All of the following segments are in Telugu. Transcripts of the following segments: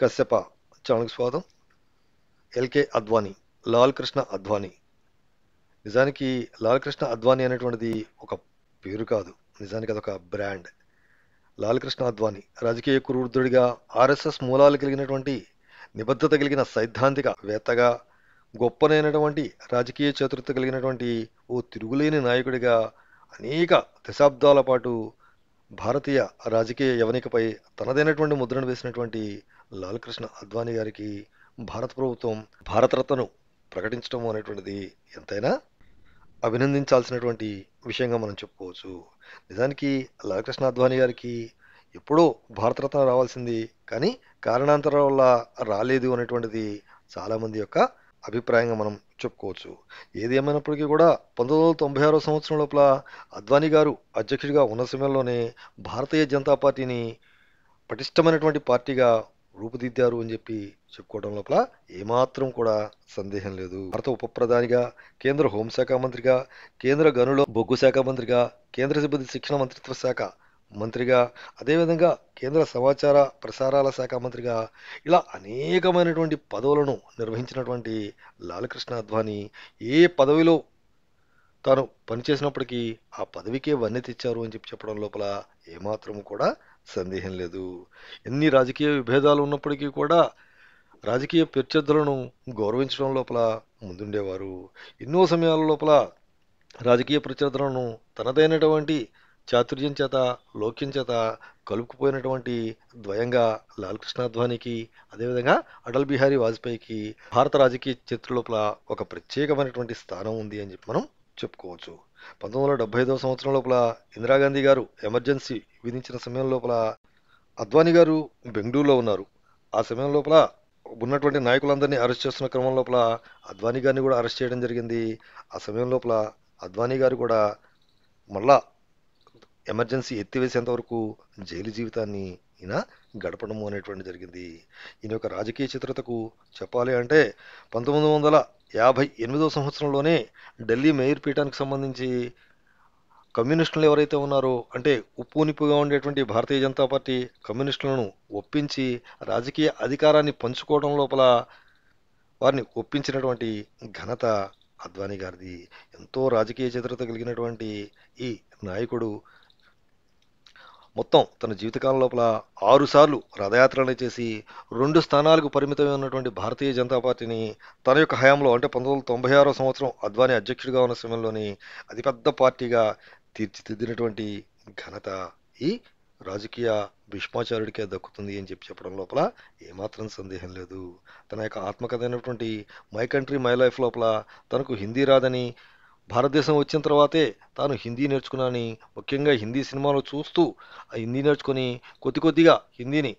కశ్యప ఛానల్కి స్వాగతం ఎల్కే అద్వానీ లాల్ కృష్ణ అద్వానీ నిజానికి లాల్ కృష్ణ అద్వానీ అనేటువంటిది ఒక పేరు కాదు నిజానికి అదొక బ్రాండ్ లాల్ కృష్ణ అద్వానీ రాజకీయ కురుడిగా ఆర్ఎస్ఎస్ మూలాలు కలిగినటువంటి నిబద్ధత కలిగిన సైద్ధాంతిక వేత్తగా గొప్పనైనటువంటి రాజకీయ చతురత కలిగినటువంటి ఓ తిరుగులేని నాయకుడిగా అనేక దశాబ్దాల పాటు భారతీయ రాజకీయ యవనికపై తనదైనటువంటి ముద్రను వేసినటువంటి లాలకృష్ణ అద్వానీ గారికి భారత ప్రభుత్వం భారతరత్నను ప్రకటించడం అనేటువంటిది ఎంతైనా అభినందించాల్సినటువంటి విషయంగా మనం చెప్పుకోవచ్చు నిజానికి లాలకృష్ణ అద్వానీ గారికి ఎప్పుడో భారతరత్న రావాల్సింది కానీ కారణాంతరాల వల్ల రాలేదు అనేటువంటిది చాలామంది యొక్క అభిప్రాయంగా మనం చెప్పుకోవచ్చు ఏది ఏమైనప్పటికీ కూడా పంతొమ్మిది వందల తొంభై ఆరో సంవత్సరం లోపల అద్వానీ గారు అధ్యక్షుడిగా ఉన్న సమయంలోనే భారతీయ జనతా పార్టీని పటిష్టమైనటువంటి పార్టీగా రూపుదిద్దారు అని చెప్పి చెప్పుకోవడం లోపల ఏమాత్రం కూడా సందేహం లేదు భారత ఉప ప్రధానిగా కేంద్ర హోంశాఖ మంత్రిగా కేంద్ర గనుల బొగ్గు శాఖ మంత్రిగా కేంద్ర సిబ్బంది శిక్షణ మంత్రిత్వ శాఖ మంత్రిగా అదేవిధంగా కేంద్ర సమాచార ప్రసారాల శాఖ మంత్రిగా ఇలా అనేకమైనటువంటి పదవులను నిర్వహించినటువంటి లాలకృష్ణ అద్వానీ ఏ పదవిలో తాను పనిచేసినప్పటికీ ఆ పదవికే వన్నె తెచ్చారు అని చెప్పి చెప్పడం లోపల ఏమాత్రం కూడా సందేహం లేదు ఎన్ని రాజకీయ విభేదాలు ఉన్నప్పటికీ కూడా రాజకీయ ప్రత్యర్థులను గౌరవించడం లోపల ముందుండేవారు ఎన్నో సమయాల లోపల రాజకీయ ప్రత్యర్థులను తనదైనటువంటి చాతుర్యం చేత లోక్యం చేత కలుపుకుపోయినటువంటి ద్వయంగా లాల్కృష్ణ అద్వానికి అదేవిధంగా అటల్ బిహారీ వాజ్పేయికి భారత రాజకీయ చరిత్ర లోపల ఒక ప్రత్యేకమైనటువంటి స్థానం ఉంది అని చెప్పి మనం చెప్పుకోవచ్చు పంతొమ్మిది వందల డెబ్బై ఐదవ సంవత్సరం లోపల ఇందిరాగాంధీ గారు ఎమర్జెన్సీ విధించిన సమయం లోపల అద్వానీ గారు బెంగళూరులో ఉన్నారు ఆ సమయం లోపల ఉన్నటువంటి నాయకులందరినీ అరెస్ట్ చేస్తున్న క్రమం లోపల అద్వానీ గారిని కూడా అరెస్ట్ చేయడం జరిగింది ఆ సమయం లోపల అద్వానీ గారు కూడా మళ్ళా ఎమర్జెన్సీ ఎత్తివేసేంత వరకు జైలు జీవితాన్ని ఈయన గడపడము అనేటువంటి జరిగింది ఈయన యొక్క రాజకీయ చిత్రతకు చెప్పాలి అంటే పంతొమ్మిది వందల యాభై ఎనిమిదో సంవత్సరంలోనే ఢిల్లీ మేయర్ పీఠానికి సంబంధించి కమ్యూనిస్టులు ఎవరైతే ఉన్నారో అంటే ఉప్పు నిప్పుగా ఉండేటువంటి భారతీయ జనతా పార్టీ కమ్యూనిస్టులను ఒప్పించి రాజకీయ అధికారాన్ని పంచుకోవడం లోపల వారిని ఒప్పించినటువంటి ఘనత అద్వానీ గారిది ఎంతో రాజకీయ చిత్రత కలిగినటువంటి ఈ నాయకుడు మొత్తం తన జీవితకాలం లోపల ఆరుసార్లు రథయాత్రలు చేసి రెండు స్థానాలకు పరిమితమైనటువంటి భారతీయ జనతా పార్టీని తన యొక్క హయాంలో అంటే పంతొమ్మిది తొంభై ఆరో సంవత్సరం అద్వానీ అధ్యక్షుడిగా ఉన్న సమయంలోని అతిపెద్ద పార్టీగా తీర్చిదిద్దినటువంటి ఘనత ఈ రాజకీయ భీష్మాచార్యుడికే దక్కుతుంది అని చెప్పి చెప్పడం లోపల ఏమాత్రం సందేహం లేదు తన యొక్క ఆత్మకథ అయినటువంటి మై కంట్రీ మై లైఫ్ లోపల తనకు హిందీ రాదని భారతదేశం వచ్చిన తర్వాతే తాను హిందీ నేర్చుకున్నానని ముఖ్యంగా హిందీ సినిమాలు చూస్తూ ఆ హిందీ నేర్చుకొని కొద్ది కొద్దిగా హిందీని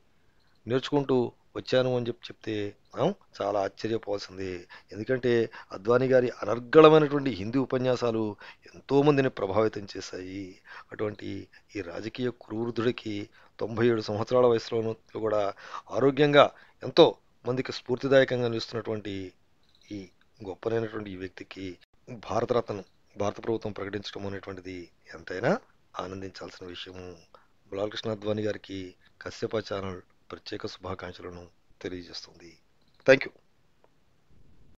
నేర్చుకుంటూ వచ్చాను అని చెప్పి చెప్తే మనం చాలా ఆశ్చర్యపోవాల్సిందే ఎందుకంటే అద్వానీ గారి అనర్గళమైనటువంటి హిందీ ఉపన్యాసాలు ఎంతోమందిని ప్రభావితం చేశాయి అటువంటి ఈ రాజకీయ కురువృద్ధుడికి తొంభై ఏడు సంవత్సరాల వయసులోనూ కూడా ఆరోగ్యంగా ఎంతో మందికి స్ఫూర్తిదాయకంగా నిలుస్తున్నటువంటి ఈ గొప్పనైనటువంటి ఈ వ్యక్తికి భారతరత్న భారత ప్రభుత్వం ప్రకటించడం అనేటువంటిది ఎంతైనా ఆనందించాల్సిన విషయము బాలకృష్ణ అద్వాని గారికి కశ్యప ఛానల్ ప్రత్యేక శుభాకాంక్షలను తెలియజేస్తుంది థ్యాంక్ యూ